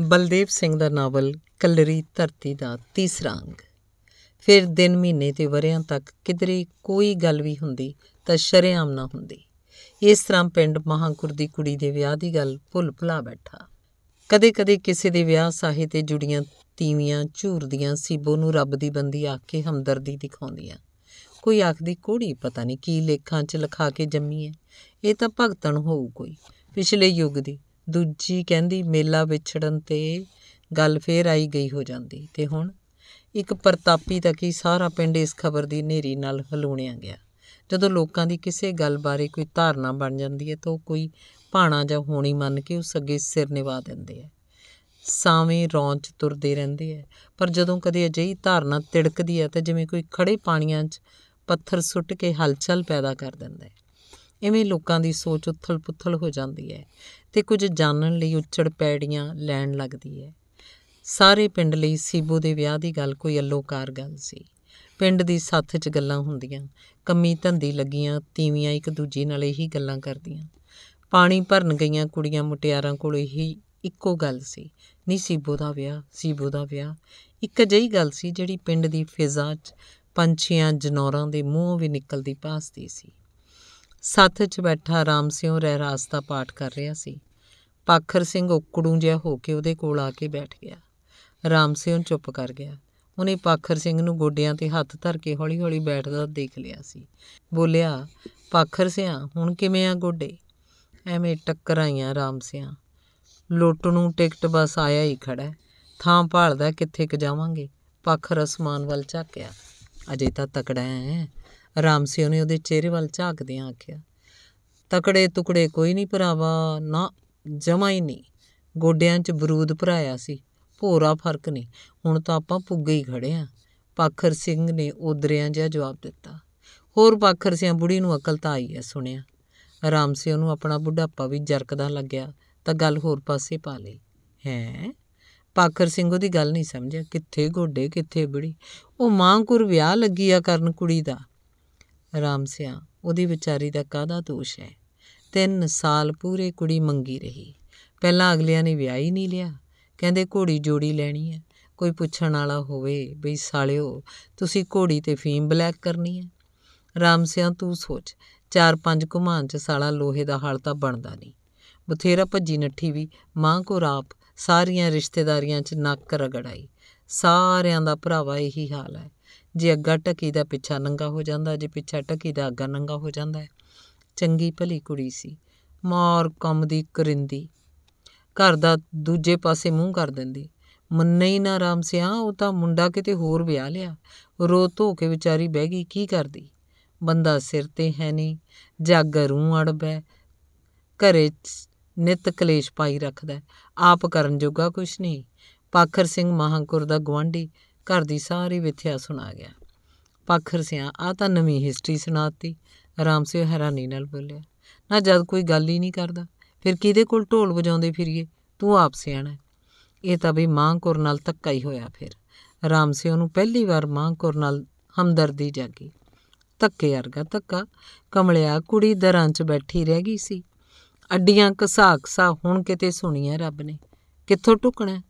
ਬਲਦੇਵ ਸਿੰਘ ਦਾ ਨਾਵਲ ਕਲਰੀ ਧਰਤੀ ਦਾ ਤੀਸਰਾ ਅੰਗ ਫਿਰ ਦਿਨ ਮਹੀਨੇ ਤੇ ਵਰਿਆਂ ਤੱਕ ਕਿਧਰੇ ਕੋਈ ਗੱਲ ਵੀ ਹੁੰਦੀ ਤਾਂ ਸ਼ਰਿਆਮ ਨਾ ਹੁੰਦੀ ਇਸ ਤਰ੍ਹਾਂ ਪਿੰਡ ਮਹਾਂਕੁਰ ਦੀ ਕੁੜੀ ਦੇ ਵਿਆਹ ਦੀ ਗੱਲ ਭੁੱਲ ਭੁਲਾ ਬੈਠਾ ਕਦੇ-ਕਦੇ ਕਿਸੇ ਦੇ ਵਿਆਹ ਸਾਹੇ ਤੇ ਜੁੜੀਆਂ ਤੀਵੀਆਂ ਝੂਰਦੀਆਂ ਸੀਬੋ ਨੂੰ ਰੱਬ ਦੀ ਬੰਦੀ ਆ ਕੇ ਹਮਦਰਦੀ ਦਿਖਾਉਂਦੀਆਂ ਕੋਈ ਆਖਦੀ ਕੋੜੀ ਪਤਾ ਨਹੀਂ ਕੀ ਲੇਖਾਂ 'ਚ ਲਿਖਾ ਕੇ ਜੰਮੀ ਐ ਇਹ ਤਾਂ ਭਗਤਣ ਹੋਊ ਕੋਈ ਪਿਛਲੇ ਯੁੱਗ ਦੀ ਦੂਜੀ ਕਹਿੰਦੀ ਮੇਲਾ ਵਿਛੜਨ 'ਤੇ ਗੱਲ ਫੇਰ ਆਈ ਗਈ ਹੋ ਜਾਂਦੀ ਤੇ ਹੁਣ ਇੱਕ ਪ੍ਰਤਾਪੀ ਤੱਕ ਹੀ ਸਾਰਾ ਪਿੰਡ ਇਸ ਖਬਰ ਦੀ ਨੇਰੀ ਨਾਲ ਹਲੂਣਿਆ ਗਿਆ ਜਦੋਂ ਲੋਕਾਂ ਦੀ ਕਿਸੇ ਗੱਲ ਬਾਰੇ ਕੋਈ ਧਾਰਨਾ ਬਣ ਜਾਂਦੀ ਹੈ ਤਾਂ ਉਹ ਕੋਈ ਭਾਣਾ ਜਾਂ ਹੋਣੀ ਮੰਨ ਕੇ ਉਸ ਅੱਗੇ ਸਿਰ ਨਿਵਾ ਦਿੰਦੇ ਆ ਸਾਵੇਂ ਰੌਂਚ ਤੁਰਦੇ ਰਹਿੰਦੇ ਆ ਪਰ ਜਦੋਂ ਕਦੇ ਅਜਿਹੀ ਧਾਰਨਾ ਤਿੜਕਦੀ ਹੈ ਤਾਂ ਜਿਵੇਂ ਕੋਈ ਖੜੇ ਪਾਣੀਆਂ 'ਚ ਪੱਥਰ ਸੁੱਟ ਕੇ ਹਲਚਲ ਪੈਦਾ ਕਰ ਦਿੰਦਾ ਹੈ ਇਵੇਂ ਲੋਕਾਂ ਦੀ ਸੋਚ ਉਥਲ-ਪੁਥਲ ਹੋ ਜਾਂਦੀ ਹੈ ਤੇ ਕੁਝ ਜਾਣਨ ਲਈ ਉੱਚੜ ਪੈੜੀਆਂ ਲੈਣ ਲੱਗਦੀ ਹੈ ਸਾਰੇ ਪਿੰਡ ਲਈ ਸੀਬੋ ਦੇ ਵਿਆਹ ਦੀ ਗੱਲ ਕੋਈ ਅਲੋਕਾਰ ਗੱਲ ਸੀ ਪਿੰਡ ਦੀ ਸਾਥ 'ਚ ਗੱਲਾਂ ਹੁੰਦੀਆਂ ਕੰਮੀ ਧੰਦੀ ਲੱਗੀਆਂ ਤੀਵੀਆਂ ਇੱਕ ਦੂਜੀ ਨਾਲ ਇਹੀ ਗੱਲਾਂ ਕਰਦੀਆਂ ਪਾਣੀ ਭਰਨ ਗਈਆਂ ਕੁੜੀਆਂ ਮੁਟਿਆਰਾਂ ਕੋਲ ਇਹੀ ਇੱਕੋ ਗੱਲ ਸੀ ਨਹੀਂ ਸੀਬੋ ਦਾ ਵਿਆਹ ਸੀਬੋ ਦਾ ਵਿਆਹ ਇੱਕ ਅਜਿਹੀ ਗੱਲ ਸੀ ਜਿਹੜੀ ਪਿੰਡ ਦੀ ਫਿਜ਼ਾ 'ਚ ਪੰਛੀਆਂ ਜਨੌਰਾਂ ਦੇ ਮੂੰਹ ਵੀ ਨਿਕਲਦੀ ਪਾਸਦੀ ਸੀ ਸੱਥ 'ਚ ਬੈਠਾ ਆਰਾਮ ਸਿੰਘ ਰਹਿ ਰਾਸ ਦਾ ਪਾਠ ਕਰ ਰਿਹਾ ਸੀ ਪਾਖਰ ਸਿੰਘ ਓਕੜੂ ਜਿਹਾ ਹੋ ਕੇ ਉਹਦੇ ਕੋਲ ਆ ਕੇ ਬੈਠ ਗਿਆ ਆਰਾਮ ਸਿੰਘ ਚੁੱਪ ਕਰ ਗਿਆ ਉਹਨੇ ਪਾਖਰ ਸਿੰਘ ਨੂੰ ਗੋਡਿਆਂ ਤੇ ਹੱਥ ਧਰ ਕੇ ਹੌਲੀ-ਹੌਲੀ ਬੈਠਦਾ ਦੇਖ ਲਿਆ ਸੀ ਬੋਲਿਆ ਪਾਖਰ ਸਿਆ ਹੁਣ ਕਿਵੇਂ ਆ ਗੋਡੇ ਐਵੇਂ ਟੱਕਰਾਈਆਂ ਆਰਾਮ ਸਿਆ ਲੋਟ ਨੂੰ ਟਿਕਟ ਬਸ ਆਇਆ ਹੀ ਖੜਾ ਥਾਂ ਭਾਲਦਾ ਕਿੱਥੇ ਕ ਜਾਵਾਂਗੇ ਪਾਖਰ ਅਸਮਾਨ ਵੱਲ ਝਾਕਿਆ ਅਜੇ ਤਾਂ ਤਕੜਾ ਹੈ ਰਾਮ ਸਿੰਘ ਨੇ ਉਹਦੇ ਚਿਹਰੇ ਵੱਲ ਝਾਕਦਿਆਂ ਆਖਿਆ ਤਕੜੇ ਟੁਕੜੇ ਕੋਈ ਨਹੀਂ ਭਰਾਵਾ ਨਾ ਜਮਾ ਹੀ ਨਹੀਂ ਗੋਡਿਆਂ 'ਚ ਬਰੂਦ ਭਰਾਇਆ ਸੀ ਭੋਰਾ ਫਰਕ ਨਹੀਂ ਹੁਣ ਤਾਂ ਆਪਾਂ ਪੁੱਗੇ ਹੀ ਖੜੇ ਆ ਪਾਖਰ ਸਿੰਘ ਨੇ ਉਦਰਿਆਂ ਜਿਹਾ ਜਵਾਬ ਦਿੱਤਾ ਹੋਰ ਪਾਖਰ ਸਿਆਂ ਬੁੜੀ ਨੂੰ ਅਕਲ ਤਾਂ ਆਈ ਐ ਸੁਣਿਆ ਰਾਮ ਸਿੰਘ ਨੂੰ ਆਪਣਾ ਬੁੱਢਾਪਾ ਵੀ ਜਰਕਦਾ ਲੱਗਿਆ ਤਾਂ ਗੱਲ ਹੋਰ ਪਾਸੇ ਪਾ ਲਈ ਹੈ ਪਾਖਰ ਸਿੰਘ ਉਹਦੀ ਗੱਲ ਨਹੀਂ ਸਮਝਿਆ ਕਿੱਥੇ ਗੋਡੇ ਕਿੱਥੇ ਬੜੀ ਉਹ ਮਾਂ ਕੁਰ ਵਿਆਹ ਲੱਗੀ ਆ ਕਰਨ ਕੁੜੀ ਦਾ ਰਾਮ ਸਿਆ ਉਹਦੀ ਵਿਚਾਰੀ ਦਾ ਕਾਹਦਾ ਦੋਸ਼ ਹੈ ਤਿੰਨ ਸਾਲ ਪੂਰੇ ਕੁੜੀ ਮੰਗੀ ਰਹੀ ਪਹਿਲਾਂ ਅਗਲਿਆਂ ਨੇ ਵਿਆਹ ਹੀ ਨਹੀਂ ਲਿਆ ਕਹਿੰਦੇ ਘੋੜੀ ਜੋੜੀ ਲੈਣੀ ਹੈ ਕੋਈ ਪੁੱਛਣ ਵਾਲਾ ਹੋਵੇ ਬਈ ਸਾਲਿਓ ਤੁਸੀਂ ਘੋੜੀ ਤੇ ਫੀਮ ਬਲੈਕ ਕਰਨੀ ਹੈ ਰਾਮ ਸਿਆ ਤੂੰ ਸੋਚ ਚਾਰ ਪੰਜ ਘੁਮਾਨ ਚ ਸਾਲਾ ਲੋਹੇ ਦਾ ਹਲ ਤਾਂ ਬਣਦਾ ਨਹੀਂ ਬਥੇਰਾ ਭੱਜੀ ਨੱਠੀ ਵੀ ਮਾਂ ਕੋ ਰਾਪ ਸਾਰੀਆਂ ਰਿਸ਼ਤੇਦਾਰੀਆਂ 'ਚ ਨੱਕ ਰਗੜਾਈ ਸਾਰਿਆਂ ਦਾ ਭਰਾਵਾ ਇਹੀ ਹਾਲ ਹੈ ਜੇ ਅੱਗਾ ਟਕੀ ਦਾ ਪਿੱਛਾ ਨੰਗਾ ਹੋ ਜਾਂਦਾ ਜੇ ਪਿੱਛਾ ਟਕੀ ਦਾ ਅੱਗਾ ਨੰਗਾ ਹੋ ਜਾਂਦਾ ਚੰਗੀ ਭਲੀ ਕੁੜੀ ਸੀ ਮਾਰ ਕੰਮ ਦੀ ਕਰਿੰਦੀ ਘਰ ਦਾ ਦੂਜੇ ਪਾਸੇ ਮੂੰਹ ਕਰ ਦਿੰਦੀ ਮੰਨੇ ਹੀ ਨਾ ਰਾਮ ਸਿਆ ਉਹ ਤਾਂ ਮੁੰਡਾ ਕਿਤੇ ਹੋਰ ਵਿਆਹ ਲਿਆ ਰੋ ਧੋ ਕੇ ਵਿਚਾਰੀ ਬਹਿ ਗਈ ਕੀ ਕਰਦੀ ਬੰਦਾ ਸਿਰ ਤੇ ਹੈ ਨਹੀਂ ਜੱਗ ਰੂ ਅੜਬੈ ਘਰੇ ਨਿਤ ਕਲੇਸ਼ ਪਾਈ ਰੱਖਦਾ ਆਪ ਕਰਨ ਜੋਗਾ ਕੁਛ ਨਹੀਂ ਪਾਖਰ ਸਿੰਘ ਮਹਾਂਕੁਰ ਦਾ ਗਵਾਂਢੀ ਘਰ ਦੀ ਸਾਰੀ ਵਿਥਿਆ ਸੁਣਾ ਗਿਆ ਪਖਰ ਸਿਆ ਆ ਤਾਂ ਨਵੀਂ ਹਿਸਟਰੀ ਸੁਣਾਤੀ ਆਰਾਮ ਸੇ ਹੈਰਾਨੀ ਨਾਲ ਬੋਲਿਆ ਨਾ ਜਦ ਕੋਈ ਗੱਲ ਹੀ ਨਹੀਂ ਕਰਦਾ ਫਿਰ ਕਿਹਦੇ ਕੋਲ ਢੋਲ ਵਜਾਉਂਦੇ ਫਿਰੀਏ ਤੂੰ ਆਪ ਸਿਆਣਾ ਇਹ ਤਾਂ ਵੀ ਮਾਂ ਕੋਰ ਨਾਲ ਤੱਕਾ ਹੀ ਹੋਇਆ ਫਿਰ ਆਰਾਮ ਸੇ ਉਹਨੂੰ ਪਹਿਲੀ ਵਾਰ ਮਾਂ ਕੋਰ ਨਾਲ ਹਮਦਰਦੀ ਜਾਗੀ ਤੱਕੇ ਵਰਗਾ ਤੱਕਾ ਕਮਲਿਆ ਕੁੜੀ ਦਰਾਂ 'ਚ ਬੈਠੀ ਰਹਿ ਗਈ ਸੀ ਅੱਡੀਆਂ ਕਸਾਕਸਾ ਹੁਣ ਕਿਤੇ ਸੁਣੀਆਂ ਰੱਬ ਨੇ ਕਿੱਥੋਂ ਟੁਕਣਾ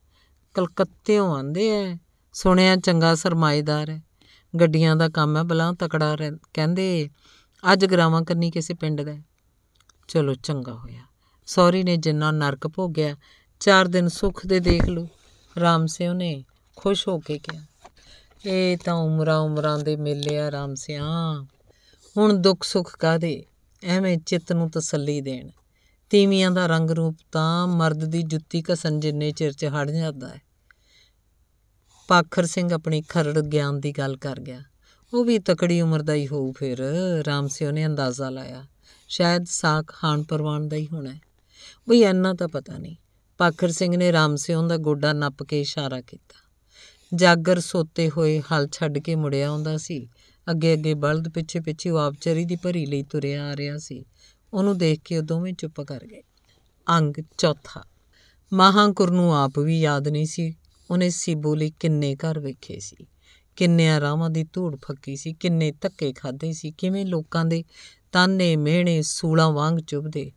ਕਲਕੱਤੇੋਂ ਆਂਦੇ ਐ ਸੁਣਿਆ ਚੰਗਾ ਸਰਮਾਏਦਾਰ ਹੈ ਗੱਡੀਆਂ ਦਾ ਕੰਮ ਹੈ ਬਲਾਂ ਤਕੜਾ ਕਹਿੰਦੇ ਅੱਜ ਗਰਾਵਾਂ ਕਰਨੀ ਕਿਸੇ ਪਿੰਡ ਦਾ ਚਲੋ ਚੰਗਾ ਹੋਇਆ ਸੌਰੀ ਨੇ ਜਿੰਨਾ ਨਰਕ ਭੋਗਿਆ ਚਾਰ ਦਿਨ ਸੁੱਖ ਦੇ ਦੇਖ ਲੂ ਰਾਮ ਸਿੰਘ ਨੇ ਖੁਸ਼ ਹੋ ਕੇ ਕਿਹਾ ਇਹ ਤਾਂ ਉਮਰਾਂ ਉਮਰਾਂ ਦੇ ਮੇਲੇ ਆ ਰਾਮ ਸਿਆ ਹੁਣ ਦੁੱਖ ਸੁੱਖ ਕਾਦੇ ਐਵੇਂ ਚਿੱਤ ਨੂੰ ਤਸੱਲੀ ਦੇਣ ਤੀਵੀਆਂ ਦਾ ਰੰਗ ਰੂਪ ਤਾਂ ਮਰਦ ਦੀ ਜੁੱਤੀ ਕਸਨ ਜਿੰਨੇ ਚਿਰ ਚ ਹੜ ਜਾਂਦਾ ਹੈ ਪਾਖਰ ਸਿੰਘ ਆਪਣੀ ਖਰੜ ਗਿਆਨ ਦੀ ਗੱਲ ਕਰ ਗਿਆ ਉਹ ਵੀ ਤਕੜੀ ਉਮਰ ਦਾ ਹੀ ਹੋਊ ਫਿਰ ਰਾਮ ਸਿੰਘ ਨੇ ਅੰਦਾਜ਼ਾ ਲਾਇਆ ਸ਼ਾਇਦ ਸਾਖ ਖਾਨ ਪਰਵਾਨ ਦਾ ਹੀ ਹੋਣਾ ਬਈ ਐਨਾ ਤਾਂ ਪਤਾ ਨਹੀਂ ਪਾਖਰ ਸਿੰਘ ਨੇ ਰਾਮ ਸਿੰਘ ਦਾ ਗੋਡਾ ਨੱਪ ਕੇ ਇਸ਼ਾਰਾ ਕੀਤਾ ਜਾਗਰ ਸੋਤੇ ਹੋਏ ਹਲ ਛੱਡ ਕੇ ਮੁੜਿਆ ਆਉਂਦਾ ਸੀ ਅੱਗੇ ਅੱਗੇ ਬਲਦ ਪਿੱਛੇ ਪਿੱਛੇ ਉਹ ਆਪਚਰੀ ਦੀ ਭਰੀ ਲਈ ਤੁਰਿਆ ਆ ਰਿਹਾ ਸੀ ਉਹਨੂੰ ਦੇਖ ਕੇ ਉਹ ਦੋਵੇਂ ਚੁੱਪ ਕਰ ਗਏ ਅੰਗ ਚੌਥਾ ਮਹਾਂਕੁਰ ਨੂੰ ਆਪ ਵੀ ਯਾਦ ਨਹੀਂ ਸੀ ਉਹਨੇ ਸੀ ਲਈ ਕਿੰਨੇ ਘਰ ਵੇਖੇ ਸੀ ਕਿੰਨਿਆਂ ਰਾਵਾਂ ਦੀ ਧੂੜ ਫੱਕੀ ਸੀ ਕਿੰਨੇ ਧੱਕੇ ਖਾਦੇ ਸੀ ਕਿਵੇਂ ਲੋਕਾਂ ਦੇ ਤਾਨੇ ਮਿਹਣੇ ਸੂਲਾਂ ਵਾਂਗ ਚੁਭਦੇ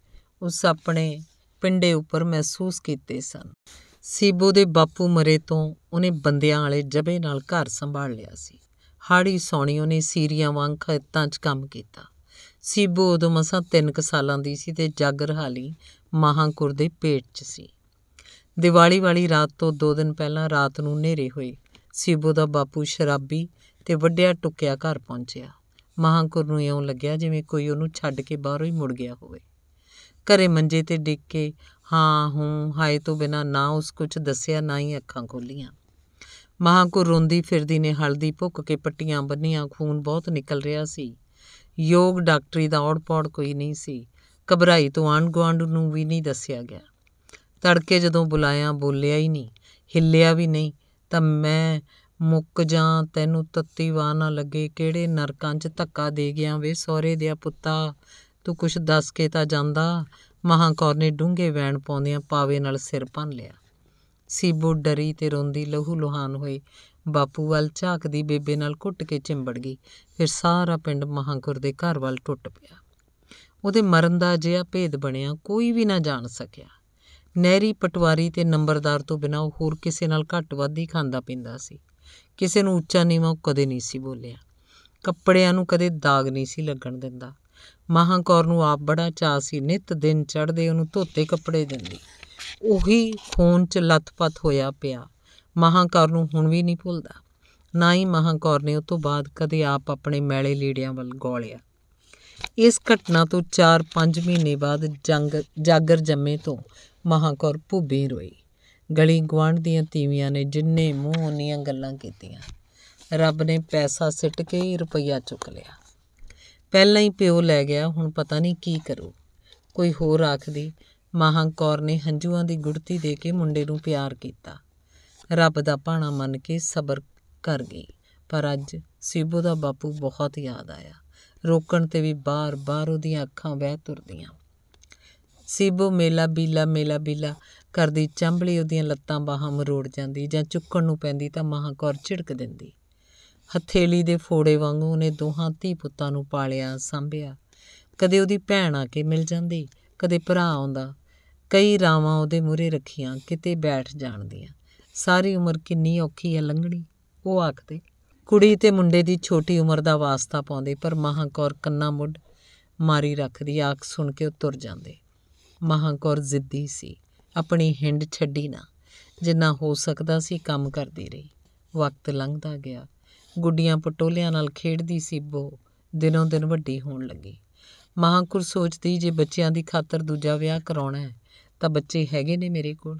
ਉਸ ਆਪਣੇ ਪਿੰਡੇ ਉੱਪਰ ਮਹਿਸੂਸ ਕੀਤੇ ਸਨ ਸੀਬੋ ਦੇ ਬਾਪੂ ਮਰੇ ਤੋਂ ਉਹਨੇ ਬੰਦਿਆਂ ਵਾਲੇ ਜਬੇ ਨਾਲ ਘਰ ਸੰਭਾਲ ਲਿਆ ਸੀ ਹਾੜੀ ਸੌਣੀ ਉਹਨੇ ਸੀਰੀਆਂ ਵਾਂਗ ਖੇਤਾਂ 'ਚ ਕੰਮ ਕੀਤਾ ਸੀਬੋ ਉਦੋਂ ਮਸਾਂ 3 ਸਾਲਾਂ ਦੀ ਸੀ ਤੇ ਜਾਗਰ ਹਾਲੀ ਮਹਾਂਕੁਰ ਦੇ ਪੇਟ 'ਚ ਸੀ ਦੀਵਾਲੀ ਵਾਲੀ ਰਾਤ ਤੋਂ ਦੋ ਦਿਨ ਪਹਿਲਾਂ ਰਾਤ ਨੂੰ ਨੇਰੇ ਹੋਏ ਸੀਬੋ ਦਾ ਬਾਪੂ ਸ਼ਰਾਬੀ ਤੇ ਵੱਡਿਆ ਟੁੱਕਿਆ ਘਰ ਪਹੁੰਚਿਆ ਮਹਾਂਕੁਰ ਨੂੰ ਇਉਂ ਲੱਗਿਆ ਜਿਵੇਂ ਕੋਈ ਉਹਨੂੰ ਛੱਡ ਕੇ ਬਾਹਰੋਂ ਹੀ ਮੁੜ ਗਿਆ ਹੋਵੇ ਘਰੇ ਮੰਜੇ ਤੇ ਡਿੱਗ ਕੇ ਹਾਂ ਹੂੰ ਹਾਏ ਤੋਂ ਬਿਨਾ ਨਾ ਉਸ ਕੁਝ ਦੱਸਿਆ ਨਾ ਹੀ ਅੱਖਾਂ ਖੋਲੀਆਂ ਮਹਾਂਕੁਰ ਰੋਂਦੀ ਫਿਰਦੀ ਨੇ ਹਲਦੀ ਭੁੱਕ ਕੇ ਪੱਟੀਆਂ ਬੰਨੀਆਂ ਖੂਨ ਬਹੁਤ ਨਿਕਲ ਰਿਹਾ ਸੀ ਯੋਗ ਡਾਕਟਰੀ ਦਾ ਔੜ-ਪੌੜ ਕੋਈ ਨਹੀਂ ਸੀ ਘਬਰਾਈ ਤੋਂ ਆਂਡ-ਗੁਆਂਡ ਨੂੰ ਵੀ ਨਹੀਂ ਦੱਸਿਆ ਗਿਆ ਤੜਕੇ ਜਦੋਂ ਬੁਲਾਇਆ ਬੋਲਿਆ ਹੀ ਨਹੀਂ ਹਿੱਲਿਆ ਵੀ ਨਹੀਂ ਤਾਂ ਮੈਂ ਮੁੱਕ ਜਾਂ ਤੈਨੂੰ ਤੱਤੀ ਵਾ ਨਾ ਲੱਗੇ ਕਿਹੜੇ ਨਰਕਾਂ 'ਚ ਧੱਕਾ ਦੇ ਗਿਆ ਵੇ ਸੋਹਰੇ ਦੇ ਪੁੱਤਾ ਤੂੰ ਕੁਛ ਦੱਸ ਕੇ ਤਾਂ ਜਾਂਦਾ ਮਹਾਕੌਰ ਨੇ ਡੂੰਘੇ ਵੈਣ ਪਾਉਂਦਿਆਂ ਪਾਵੇ ਨਾਲ ਸਿਰ ਭੰਨ ਲਿਆ ਸੀਬੂ ਡਰੀ ਤੇ ਰੋਂਦੀ ਲਹੂ ਲੁਹਾਨ ਹੋਈ ਬਾਪੂ ਵੱਲ ਝਾਕਦੀ ਬੇਬੇ ਨਾਲ ਘੁੱਟ ਕੇ ਚਿੰਬੜ ਗਈ ਫਿਰ ਸਾਰਾ ਪਿੰਡ ਮਹਾਕੌਰ ਦੇ ਘਰ ਵੱਲ ਟੁੱਟ ਪਿਆ ਉਹਦੇ ਮਰਨ ਦਾ ਜਿਹਾ ਭੇਦ ਬਣਿਆ ਕੋਈ ਵੀ ਨਾ ਜਾਣ ਸਕਿਆ ਨਹਿਰੀ ਪਟਵਾਰੀ ਤੇ ਨੰਬਰਦਾਰ ਤੋਂ ਬਿਨਾ ਉਹ ਹੋਰ ਕਿਸੇ ਨਾਲ ਘੱਟ ਵੱਧ ਹੀ ਖਾਂਦਾ ਪੀਂਦਾ ਸੀ ਕਿਸੇ ਨੂੰ ਉੱਚਾ ਨੀਵਾਂ ਉਹ ਕਦੇ ਨਹੀਂ ਸੀ ਬੋਲਿਆ ਕੱਪੜਿਆਂ ਨੂੰ ਕਦੇ ਦਾਗ ਨਹੀਂ ਸੀ ਲੱਗਣ ਦਿੰਦਾ ਮਹਾਂਕੌਰ ਨੂੰ ਆਪ ਬੜਾ ਚਾਅ ਸੀ ਨਿਤ ਦਿਨ ਚੜ੍ਹਦੇ ਉਹਨੂੰ ਧੋਤੇ ਕੱਪੜੇ ਦਿੰਦੀ ਉਹੀ ਖੂਨ 'ਚ ਲੱਥਪੱਥ ਹੋਇਆ ਪਿਆ ਮਹਾਂਕੌਰ ਨੂੰ ਹੁਣ ਵੀ ਨਹੀਂ ਭੁੱਲਦਾ ਨਾ ਹੀ ਮਹਾਂਕੌਰ ਨੇ ਉਸ ਤੋਂ ਬਾਅਦ ਕਦੇ ਆਪ ਆਪਣੇ ਮੈਲੇ ਲੀੜਿਆਂ ਵੱਲ ਗੋਲਿਆ ਇਸ ਘਟਨਾ ਤੋਂ 4-5 ਮਹੀਨੇ ਬਾਅਦ ਜੰਗ ਜਾਗਰ ਜੰਮੇ ਤੋਂ ਮਹਾਕੌਰ ਭੁੱਬੀ ਰੋਈ ਗਲੀ ਗਵਾਂਢ ਦੀਆਂ ਤੀਵੀਆਂ ਨੇ ਜਿੰਨੇ ਮੂੰਹ ਉਹਨੀਆਂ ਗੱਲਾਂ ਕੀਤੀਆਂ ਰੱਬ ਨੇ ਪੈਸਾ ਸਿੱਟ ਕੇ ਹੀ ਰੁਪਈਆ ਚੁੱਕ ਲਿਆ ਪਹਿਲਾਂ ਹੀ ਪਿਓ ਲੈ ਗਿਆ ਹੁਣ ਪਤਾ ਨਹੀਂ ਕੀ ਕਰੂ ਕੋਈ ਹੋਰ ਆਖਦੀ ਮਹਾਂਕੌਰ ਨੇ ਹੰਝੂਆਂ ਦੀ ਗੁੜਤੀ ਦੇ ਕੇ ਮੁੰਡੇ ਨੂੰ ਪਿਆਰ ਕੀਤਾ ਰੱਬ ਦਾ ਭਾਣਾ ਮੰਨ ਕੇ ਸਬਰ ਕਰ ਗਈ ਪਰ ਅੱਜ ਸੀਬੋ ਦਾ ਬਾਪੂ ਬਹੁਤ ਯਾਦ ਆਇਆ ਰੋਕਣ ਤੇ ਵੀ ਬਾਰ-ਬਾਰ ਉਹਦੀਆਂ ਅੱਖਾਂ ਵਹਿ ਤੁਰਦੀਆਂ ਸੀਬੋ ਮੇਲਾ ਬੀਲਾ ਮੇਲਾ ਬੀਲਾ ਕਰਦੀ ਚੰਬਲੀ ਉਹਦੀਆਂ ਲੱਤਾਂ ਬਾਹਾਂ ਮਰੋੜ ਜਾਂਦੀ ਜਾਂ ਚੁੱਕਣ ਨੂੰ ਪੈਂਦੀ ਤਾਂ ਮਹਾਕੌਰ ਝਿੜਕ ਦਿੰਦੀ ਹਥੇਲੀ ਦੇ ਫੋੜੇ ਵਾਂਗੂ ਉਹਨੇ ਦੋਹਾਂ ਧੀ ਪੁੱਤਾਂ ਨੂੰ ਪਾਲਿਆ ਸੰਭਿਆ ਕਦੇ ਉਹਦੀ ਭੈਣ ਆ ਕੇ ਮਿਲ ਜਾਂਦੀ ਕਦੇ ਭਰਾ ਆਉਂਦਾ ਕਈ ਰਾਵਾਂ ਉਹਦੇ ਮੂਰੇ ਰੱਖੀਆਂ ਕਿਤੇ ਬੈਠ ਜਾਂਦੀਆਂ ਸਾਰੀ ਉਮਰ ਕਿੰਨੀ ਔਖੀ ਹੈ ਲੰਘਣੀ ਉਹ ਆਖਦੇ ਕੁੜੀ ਤੇ ਮੁੰਡੇ ਦੀ ਛੋਟੀ ਉਮਰ ਦਾ ਵਾਸਤਾ ਪਾਉਂਦੇ ਪਰ ਮਹਾਕੌਰ ਕੰਨਾ ਮੁੱਢ ਮਾਰੀ ਰੱਖਦੀ ਆਖ ਸੁਣ ਕੇ ਉਤਰ ਜਾਂਦੇ ਮਹਾਂਕੌਰ ਜ਼ਿੱਦੀ ਸੀ ਆਪਣੀ ਹਿੰਡ ਛੱਡੀ ਨਾ ਜਿੰਨਾ ਹੋ ਸਕਦਾ ਸੀ ਕੰਮ ਕਰਦੀ ਰਹੀ ਵਕਤ ਲੰਘਦਾ ਗਿਆ ਗੁੱਡੀਆਂ ਪਟੋਲਿਆਂ ਨਾਲ ਖੇਡਦੀ ਸੀ ਬੋ ਦਿਨੋਂ ਦਿਨ ਵੱਡੀ ਹੋਣ ਲੱਗੀ ਮਹਾਂਕੌਰ ਸੋਚਦੀ ਜੇ ਬੱਚਿਆਂ ਦੀ ਖਾਤਰ ਦੂਜਾ ਵਿਆਹ ਕਰਾਉਣਾ ਹੈ ਤਾਂ ਬੱਚੇ ਹੈਗੇ ਨੇ ਮੇਰੇ ਕੋਲ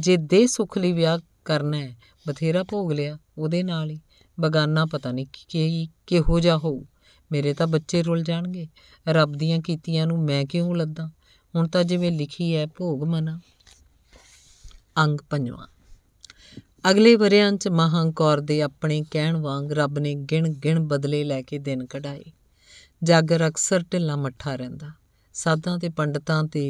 ਜੇ ਦੇ ਸੁਖ ਲਈ ਵਿਆਹ ਕਰਨਾ ਹੈ ਬਥੇਰਾ ਭੋਗ ਲਿਆ ਉਹਦੇ ਨਾਲ ਹੀ ਬਗਾਨਾ ਪਤਾ ਨਹੀਂ ਕੀ ਕਿਹੋ ਜਿਹਾ ਹੋਊ ਮੇਰੇ ਤਾਂ ਬੱਚੇ ਰੁੱਲ ਜਾਣਗੇ ਰੱਬ ਦੀਆਂ ਕੀਤੀਆਂ ਨੂੰ ਮੈਂ ਕਿਉਂ ਲੱਦਾਂ ਹੁਣ ਤਾਂ ਜਿਵੇਂ ਲਿਖੀ ਹੈ ਭੋਗ ਮਨਾ ਅੰਗ ਪੰਜਵਾਂ ਅਗਲੇ ਵਰਿਆਂ 'ਚ ਮਹਾਂਕੌਰ ਦੇ ਆਪਣੇ ਕਹਿਣ ਵਾਂਗ ਰੱਬ ਨੇ ਗਿਣ ਗਿਣ ਬਦਲੇ ਲੈ ਕੇ ਦਿਨ ਕਢਾਏ ਜਾਗਰ ਅਕਸਰ ਢਿੱਲਾ ਮੱਠਾ ਰਹਿੰਦਾ ਸਾਧਾਂ ਤੇ ਪੰਡਤਾਂ ਤੇ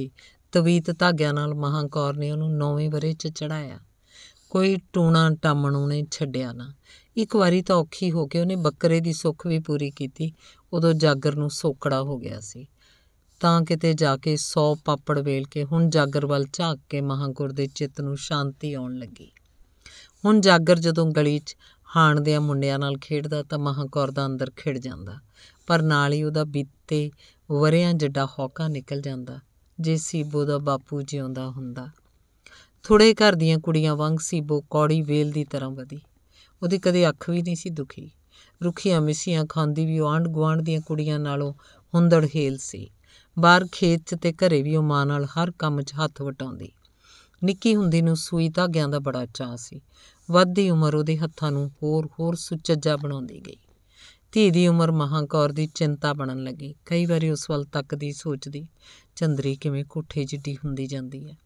ਤਵੀਤ ਧਾਗਿਆਂ ਨਾਲ ਮਹਾਂਕੌਰ ਨੇ ਉਹਨੂੰ ਨੌਵੇਂ ਵਰੇ 'ਚ ਚੜਾਇਆ ਕੋਈ ਟੂਣਾ ਟਾਮਣ ਉਹਨੇ ਛੱਡਿਆ ਨਾ ਇੱਕ ਵਾਰੀ ਤਾਂ ਔਖੀ ਹੋ ਕੇ ਉਹਨੇ ਬੱਕਰੇ ਦੀ ਸੁੱਖ ਵੀ ਪੂਰੀ ਕੀਤੀ ਉਦੋਂ ਜਾਗਰ ਨੂੰ ਸੋਕੜਾ ਹੋ ਗਿਆ ਸੀ ਤਾਂ ਕਿਤੇ ਜਾ ਕੇ 100 ਪਾਪੜ ਵੇਲ ਕੇ ਹੁਣ ਜਾਗਰ ਵੱਲ ਝਾਕ ਕੇ ਮਹਾਂਗੁਰ ਦੇ ਚਿੱਤ ਨੂੰ ਸ਼ਾਂਤੀ ਆਉਣ ਲੱਗੀ ਹੁਣ ਜਾਗਰ ਜਦੋਂ ਗਲੀ 'ਚ ਹਾਣ ਦੇ ਮੁੰਡਿਆਂ ਨਾਲ ਖੇਡਦਾ ਤਾਂ ਮਹਾਂਕੌਰ ਦਾ ਅੰਦਰ ਖਿੜ ਜਾਂਦਾ ਪਰ ਨਾਲ ਹੀ ਉਹਦਾ ਬੀਤੇ ਵਰਿਆਂ ਜਿੱਡਾ ਹੌਕਾ ਨਿਕਲ ਜਾਂਦਾ ਜੇ ਸੀਬੋ ਦਾ ਬਾਪੂ ਜਿਉਂਦਾ ਹੁੰਦਾ ਥੋੜੇ ਘਰ ਦੀਆਂ ਕੁੜੀਆਂ ਵਾਂਗ ਸੀਬੋ ਕੌੜੀ ਵੇਲ ਦੀ ਤਰ੍ਹਾਂ ਵਧੀ ਉਹਦੀ ਕਦੇ ਅੱਖ ਵੀ ਨਹੀਂ ਸੀ ਦੁਖੀ ਰੁੱਖੀਆਂ ਮਿਸੀਆਂ ਖਾਂਦੀ ਵੀ ਆਂਡ ਗਵਾਂਡ ਦੀਆਂ ਕੁੜੀਆਂ ਨਾਲੋਂ ਹੁੰਦੜ ਹੇਲ ਸੀ ਬਾਹਰ ਖੇਤ 'ਚ ਤੇ ਘਰੇ ਵੀ ਉਹ ਮਾਂ ਨਾਲ ਹਰ ਕੰਮ 'ਚ ਹੱਥ ਵਟਾਉਂਦੀ ਨਿੱਕੀ ਹੁੰਦੀ ਨੂੰ ਸੂਈ ਧਾਗਿਆਂ ਦਾ ਬੜਾ ਚਾਅ ਸੀ ਵੱਧਦੀ ਉਮਰ ਉਹਦੇ ਹੱਥਾਂ ਨੂੰ ਹੋਰ ਹੋਰ ਸੁਚੱਜਾ ਬਣਾਉਂਦੀ ਗਈ ਧੀ ਦੀ ਉਮਰ ਮਹਾਕੌਰ ਦੀ ਚਿੰਤਾ ਬਣਨ ਲੱਗੀ ਕਈ ਵਾਰੀ ਉਸ ਵੱਲ ਤੱਕਦੀ ਸੋਚਦੀ ਚੰਦਰੀ ਕਿਵੇਂ ਕੋਠੇ ਜਿੱਡੀ ਹੁੰਦੀ ਜਾਂਦੀ ਹੈ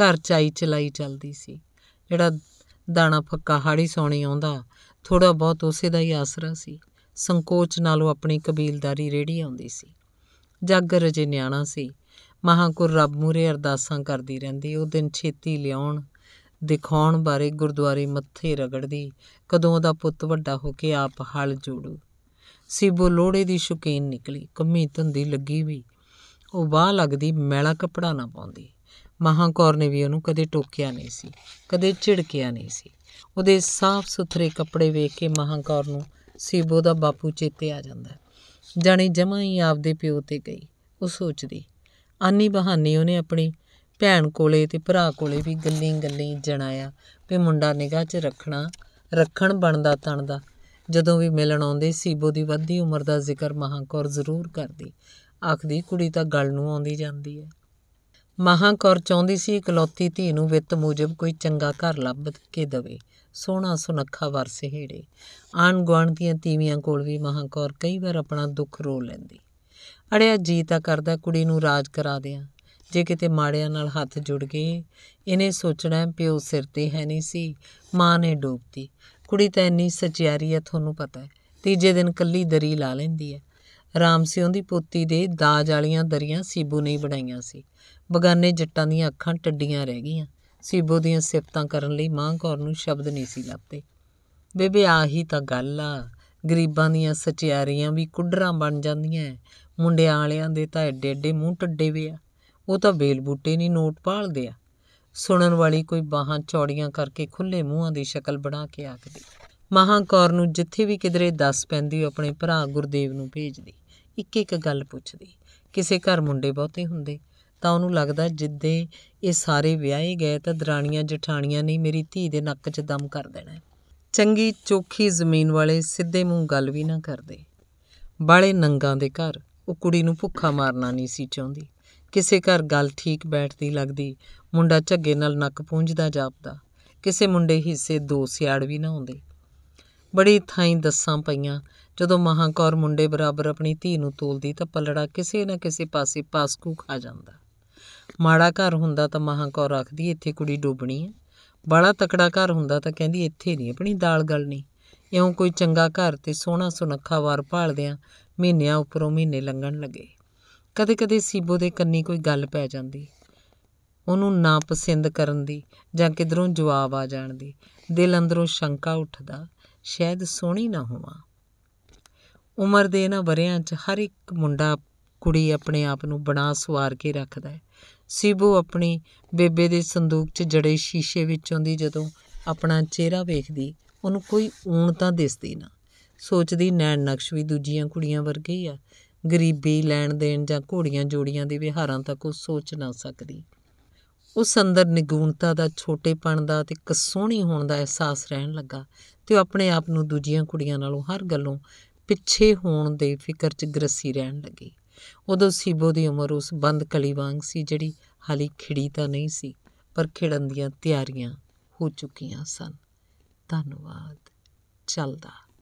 ਘਰ ਚਾਈ ਚਲਾਈ ਚੱਲਦੀ ਸੀ ਜਿਹੜਾ ਦਾਣਾ ਫੱਕਾ ਹਾੜੀ ਸੌਣੀ ਆਉਂਦਾ ਥੋੜਾ ਬਹੁਤ ਉਸੇ ਦਾ ਹੀ ਆਸਰਾ ਸੀ ਸੰਕੋਚ ਨਾਲ ਉਹ ਆਪਣੀ ਕਬੀਲਦਾਰੀ ਰੇੜੀ ਆਉਂਦੀ ਸੀ ਜਾਗਰ ਰਜੇ ਨਿਆਣਾ ਸੀ ਮਹਾਂਕੁਰ ਰੱਬ ਮੂਰੇ ਅਰਦਾਸਾਂ ਕਰਦੀ ਰਹਿੰਦੀ ਉਹ ਦਿਨ ਛੇਤੀ ਲਿਆਉਣ ਦਿਖਾਉਣ ਬਾਰੇ ਗੁਰਦੁਆਰੇ ਮੱਥੇ ਰਗੜਦੀ ਕਦੋਂ ਦਾ ਪੁੱਤ ਵੱਡਾ ਹੋ ਕੇ ਆਪ ਹਲ ਜੋੜੂ ਸਿਬੋ ਲੋੜੇ ਦੀ ਸ਼ੁਕੀਨ ਨਿਕਲੀ ਕੰਮੀ ਧੰਦੀ ਲੱਗੀ ਵੀ ਉਹ ਬਾਹ ਲੱਗਦੀ ਮੈਲਾ ਕਪੜਾ ਨਾ ਪਾਉਂਦੀ ਮਹਾਂਕੌਰ ਨੇ ਵੀ ਉਹਨੂੰ ਕਦੇ ਟੋਕਿਆ ਨਹੀਂ ਸੀ ਕਦੇ ਝਿੜਕਿਆ ਨਹੀਂ ਸੀ ਉਹਦੇ ਸਾਫ਼ ਸੁਥਰੇ ਕੱਪੜੇ ਵੇਖ ਕੇ ਮਹਾਂਕੌਰ ਨੂੰ ਸੀਬੋ ਦਾ ਬਾਪੂ ਚੇਤੇ ਆ ਜਾਂਦਾ ਜਾਣੀ ਜਮਾਂ ਹੀ ਆਪਦੇ ਪਿਓ ਤੇ ਗਈ ਉਹ ਸੋਚਦੀ ਆਨੀ ਬਹਾਨੀ ਉਹਨੇ ਆਪਣੀ ਭੈਣ ਕੋਲੇ ਤੇ ਭਰਾ ਕੋਲੇ ਵੀ ਗੱਲੀ ਗੱਲੀ ਜਣਾਇਆ ਵੀ ਮੁੰਡਾ ਨਿਗਾਹ 'ਚ ਰੱਖਣਾ ਰੱਖਣ ਬਣਦਾ ਤਣਦਾ ਜਦੋਂ ਵੀ ਮਿਲਣ ਆਉਂਦੇ ਸੀਬੋ ਦੀ ਵੱਧੀ ਉਮਰ ਦਾ ਜ਼ਿਕਰ ਮਹਾਕੌਰ ਜ਼ਰੂਰ ਕਰਦੀ ਆਖਦੀ ਕੁੜੀ ਤਾਂ ਗੱਲ ਨੂੰ ਆਉਂਦੀ ਜਾਂਦੀ ਹੈ ਮਹਾਕੌਰ ਚਾਹੁੰਦੀ ਸੀ ਇਕਲੌਤੀ ਧੀ ਨੂੰ ਵਿੱਤ ਮੁਜਬ ਕੋਈ ਚੰਗਾ ਘਰ ਲੱਭ ਕੇ ਦੇਵੇ ਸੋਹਣਾ ਸੁਨੱਖਾ ਵਰਸੇ ਹੀੜੇ ਆਣ ਗਵਣ ਦੀਆਂ ਤੀਵੀਆਂ ਕੋਲ ਵੀ ਮਹਾਕੌਰ ਕਈ ਵਾਰ ਆਪਣਾ ਦੁੱਖ ਰੋ ਲੈਂਦੀ ਅੜਿਆ ਜੀ ਤਾਂ ਕਰਦਾ ਕੁੜੀ ਨੂੰ ਰਾਜ ਕਰਾ ਦਿਆਂ ਜੇ ਕਿਤੇ ਮਾੜਿਆਂ ਨਾਲ ਹੱਥ ਜੁੜ ਗਏ ਇਹਨੇ ਸੋਚਣਾ ਪਿਓ ਸਿਰ ਤੇ ਹੈ ਨਹੀਂ ਸੀ ਮਾਂ ਨੇ ਡੋਬਤੀ ਕੁੜੀ ਤਾਂ ਇੰਨੀ ਸਚਿਆਰੀ ਆ ਤੁਹਾਨੂੰ ਪਤਾ ਹੈ ਤੀਜੇ ਦਿਨ ਕੱਲੀ ਦਰੀ ਲਾ ਲੈਂਦੀ ਹੈ ਰਾਮ ਸਿਉਂ ਦੀ ਪੋਤੀ ਦੇ ਦਾਜ ਵਾਲੀਆਂ ਦਰੀਆਂ ਸੀਬੂ ਨਹੀਂ ਬਣਾਈਆਂ ਸੀ ਬਗਾਨੇ ਜੱਟਾਂ ਦੀਆਂ ਅੱਖਾਂ ਟੱਡੀਆਂ ਰਹਿ ਗਈਆਂ ਸੀਬੋ ਦੀਆਂ ਸਿਫਤਾਂ ਕਰਨ ਲਈ ਮਾਂ ਕੌਰ ਨੂੰ ਸ਼ਬਦ ਨਹੀਂ ਸੀ ਲੱਭਦੇ ਬੇਬੇ ਆਹੀ ਤਾਂ ਗੱਲ ਆ ਗਰੀਬਾਂ ਦੀਆਂ ਸਚਿਆਰੀਆਂ ਵੀ ਕੁੱਡਰਾਂ ਬਣ ਜਾਂਦੀਆਂ ਮੁੰਡਿਆਂ ਵਾਲਿਆਂ ਦੇ ਤਾਂ ਐਡੇ ਐਡੇ ਮੂੰਹ ਟੱਡੇ ਵੇ ਆ ਉਹ ਤਾਂ ਬੇਲ ਬੂਟੇ ਨਹੀਂ ਨੋਟ ਪਾਲਦੇ ਆ ਸੁਣਨ ਵਾਲੀ ਕੋਈ ਬਾਹਾਂ ਚੌੜੀਆਂ ਕਰਕੇ ਖੁੱਲੇ ਮੂੰਹਾਂ ਦੀ ਸ਼ਕਲ ਬਣਾ ਕੇ ਆਖਦੀ ਮਹਾਂਕੌਰ ਨੂੰ ਜਿੱਥੇ ਵੀ ਕਿਧਰੇ ਦੱਸ ਪੈਂਦੀ ਆਪਣੇ ਭਰਾ ਗੁਰਦੇਵ ਨੂੰ ਭੇਜਦੀ ਇੱਕ ਇੱਕ ਗੱਲ ਪੁੱਛਦੀ ਕਿਸੇ ਘਰ ਮੁੰਡੇ ਬਹੁਤੇ ਹੁੰਦੇ ਤਾਂ ਉਹਨੂੰ ਲੱਗਦਾ ਜਿੱਦੇ ਇਹ ਸਾਰੇ ਵਿਆਹੇ ਗਏ ਤਾਂ ਦਰਾਣੀਆਂ ਜਠਾਣੀਆਂ ਨਹੀਂ ਮੇਰੀ ਧੀ ਦੇ ਨੱਕ 'ਚ ਦਮ ਕਰ ਦੇਣਾ ਚੰਗੀ ਚੋਖੀ ਜ਼ਮੀਨ ਵਾਲੇ ਸਿੱਧੇ ਮੂੰਹ ਗੱਲ ਵੀ ਨਾ ਕਰਦੇ ਬਾਲੇ ਨੰਗਾ ਦੇ ਘਰ ਉਹ ਕੁੜੀ ਨੂੰ ਭੁੱਖਾ ਮਾਰਨਾ ਨਹੀਂ ਸੀ ਚਾਹੁੰਦੀ ਕਿਸੇ ਘਰ ਗੱਲ ਠੀਕ ਬੈਠਦੀ ਲੱਗਦੀ ਮੁੰਡਾ ਝੱਗੇ ਨਾਲ ਨੱਕ ਪੂੰਝਦਾ ਜਾਪਦਾ ਕਿਸੇ ਮੁੰਡੇ ਹਿੱਸੇ ਦੋ ਸਿਆੜ ਵੀ ਨਾ ਹੁੰਦੇ ਬੜੀ ਥਾਈਂ ਦੱਸਾਂ ਪਈਆਂ ਜਦੋਂ ਮਹਾਕੌਰ ਮੁੰਡੇ ਬਰਾਬਰ ਆਪਣੀ ਧੀ ਨੂੰ ਤੋਲਦੀ ਤਾਂ ਪਲੜਾ ਕਿਸੇ ਨਾ ਕਿਸੇ ਪਾਸੇ ਪਾਸਕੂ ਖਾ ਜਾਂਦਾ ਮਾੜਾ ਘਰ ਹੁੰਦਾ ਤਾਂ ਮਹਾਂਕੌਰ ਰੱਖਦੀ ਇੱਥੇ ਕੁੜੀ ਡੁੱਬਣੀ ਹੈ ਬੜਾ ਤਕੜਾ ਘਰ ਹੁੰਦਾ ਤਾਂ ਕਹਿੰਦੀ ਇੱਥੇ ਨਹੀਂ ਆਪਣੀ ਦਾਲ ਗਲਣੀ ਇਉਂ ਕੋਈ ਚੰਗਾ ਘਰ ਤੇ ਸੋਹਣਾ ਸੁਨੱਖਾ ਵਾਰ ਭਾਲਦਿਆਂ ਮਹੀਨਿਆਂ ਉੱਪਰੋਂ ਮਹੀਨੇ ਲੰਘਣ ਲੱਗੇ ਕਦੇ-ਕਦੇ ਸੀਬੋ ਦੇ ਕੰਨੀ ਕੋਈ ਗੱਲ ਪੈ ਜਾਂਦੀ ਉਹਨੂੰ ਨਾ ਪਸੰਦ ਕਰਨ ਦੀ ਜਾਂ ਕਿਧਰੋਂ ਜਵਾਬ ਆ ਜਾਣ ਦੀ ਦਿਲ ਅੰਦਰੋਂ ਸ਼ੰਕਾ ਉੱਠਦਾ ਸ਼ਾਇਦ ਸੋਹਣੀ ਨਾ ਹੋਵਾਂ ਉਮਰ ਦੇ ਇਹਨਾਂ ਵਰਿਆਂ 'ਚ ਹਰ ਇੱਕ ਮੁੰਡਾ ਕੁੜੀ ਆਪਣੇ ਆਪ ਨੂੰ ਬਣਾ ਸਵਾਰ ਕੇ ਰੱਖਦਾ ਹੈ ਸਿਬੂ ਆਪਣੀ ਬੇਬੇ ਦੇ ਸੰਦੂਕ 'ਚ ਜੜੇ ਸ਼ੀਸ਼ੇ ਵਿੱਚੋਂ ਦੀ ਜਦੋਂ ਆਪਣਾ ਚਿਹਰਾ ਵੇਖਦੀ ਉਹਨੂੰ ਕੋਈ ਊਣ ਤਾਂ ਦਿਸਦੀ ਨਾ ਸੋਚਦੀ ਨੈਣ ਨਕਸ਼ ਵੀ ਦੂਜੀਆਂ ਕੁੜੀਆਂ ਵਰਗੇ ਹੀ ਆ ਗਰੀਬੀ ਲੈਣ ਦੇਣ ਜਾਂ ਘੋੜੀਆਂ ਜੋੜੀਆਂ ਦੇ ਵਿਹਾਰਾਂ ਤੱਕ ਉਹ ਸੋਚ ਨਾ ਸਕਦੀ ਉਸ ਅੰਦਰ ਨਿਗੂਣਤਾ ਦਾ ਛੋਟੇਪਣ ਦਾ ਤੇ ਸੋਹਣੀ ਹੋਣ ਦਾ ਅਹਿਸਾਸ ਰਹਿਣ ਲੱਗਾ ਤੇ ਉਹ ਆਪਣੇ ਆਪ ਨੂੰ ਦੂਜੀਆਂ ਕੁੜੀਆਂ ਨਾਲੋਂ ਹਰ ਗੱਲੋਂ ਪਿੱਛੇ ਹੋਣ ਦੇ ਫਿਕਰ 'ਚ ਗਰਸੀ ਰਹਿਣ ਲੱਗੀ ਉਦੋਂ ਸੀਬੋ ਦੀ ਉਮਰ ਉਸ ਬੰਦ ਕਲੀ ਵਾਂਗ ਸੀ ਜਿਹੜੀ ਹਾਲੀ ਖਿੜੀ ਤਾਂ ਨਹੀਂ ਸੀ ਪਰ ਖਿੜਨ ਦੀਆਂ ਤਿਆਰੀਆਂ ਹੋ ਚੁੱਕੀਆਂ ਸਨ ਧੰਨਵਾਦ ਚੱਲਦਾ